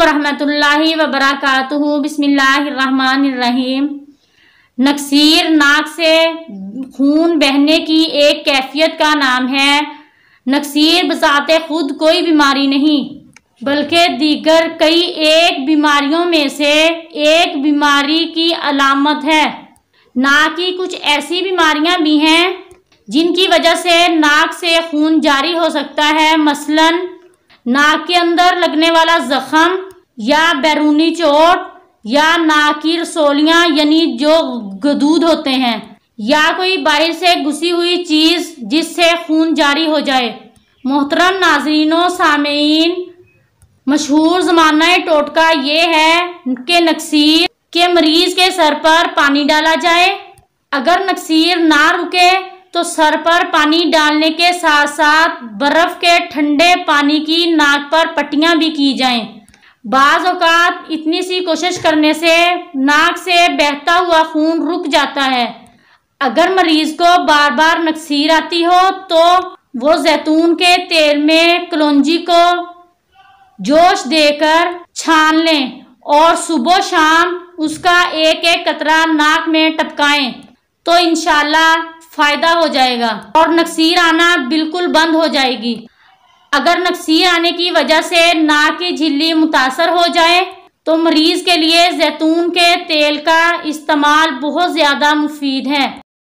वरहमतुल्लाहि वबरकातुहु बिस्मिल्लाहिर्रहमानिर्रहीम नक्सीर नाक से खून बहने की एक कैफियत का नाम है नक्सीर बसाते खुद कोई बीमारी नहीं बल्कि दीगर कई एक बीमारियों में से एक बीमारी की अलामत है नाक की कुछ ऐसी बीमारियां भी हैं जिनकी वजह से नाक से खून जारी हो सकता है मसलन नाक के अंदर लगने वाला ज़ख़म या बैरूनी चोट या नाकिर सोलियां यानी जो गदूद होते हैं या कोई बाहर से घुसी हुई चीज़ जिससे खून जारी हो जाए मोहतरम नाजरीनों सामीन मशहूर ज़माना टोटका ये है कि नक्सीर के मरीज़ के सर पर पानी डाला जाए अगर नक्सीर ना रुके तो सर पर पानी डालने के साथ साथ बर्फ़ के ठंडे पानी की नाक पर पट्टियाँ भी की जाएं। बाज अवकात इतनी सी कोशिश करने से नाक से बहता हुआ खून रुक जाता है अगर मरीज को बार बार नक्सीर आती हो तो वो जैतून के तेल में कलौजी को जोश देकर छान लें और सुबह शाम उसका एक एक कतरा नाक में टपकाएं तो इनशाला फ़ायदा हो जाएगा और नक्सीर आना बिल्कुल बंद हो जाएगी अगर नक्सी आने की वजह से नाक की झिल्ली मुतासर हो जाए तो मरीज के लिए जैतून के तेल का इस्तेमाल बहुत ज़्यादा मुफीद है